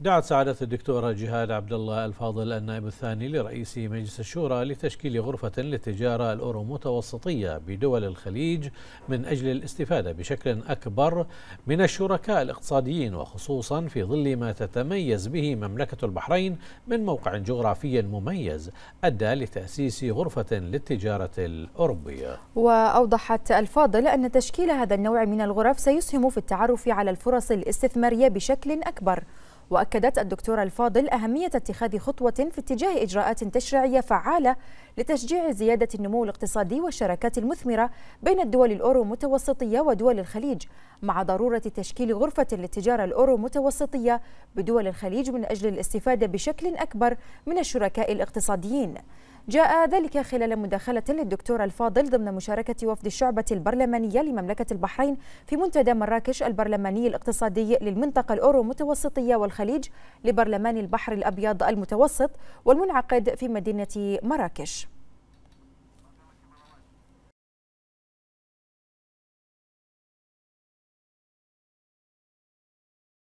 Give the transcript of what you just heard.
دعت سعادة الدكتورة جهاد عبد الله الفاضل النائب الثاني لرئيس مجلس الشورى لتشكيل غرفة للتجارة الأورومتوسطية بدول الخليج من أجل الاستفادة بشكل أكبر من الشركاء الاقتصاديين وخصوصا في ظل ما تتميز به مملكة البحرين من موقع جغرافي مميز أدى لتأسيس غرفة للتجارة الأوروبية وأوضحت الفاضل أن تشكيل هذا النوع من الغرف سيسهم في التعرف على الفرص الاستثمارية بشكل أكبر وأكدت الدكتورة الفاضل أهمية اتخاذ خطوة في اتجاه إجراءات تشريعية فعالة لتشجيع زيادة النمو الاقتصادي والشراكات المثمرة بين الدول الأورو متوسطية ودول الخليج مع ضرورة تشكيل غرفة للتجارة الأورو متوسطية بدول الخليج من أجل الاستفادة بشكل أكبر من الشركاء الاقتصاديين جاء ذلك خلال مداخلة للدكتور الفاضل ضمن مشاركة وفد الشعبة البرلمانية لمملكة البحرين في منتدى مراكش البرلماني الاقتصادي للمنطقة الأورو متوسطية والخليج لبرلمان البحر الأبيض المتوسط والمنعقد في مدينة مراكش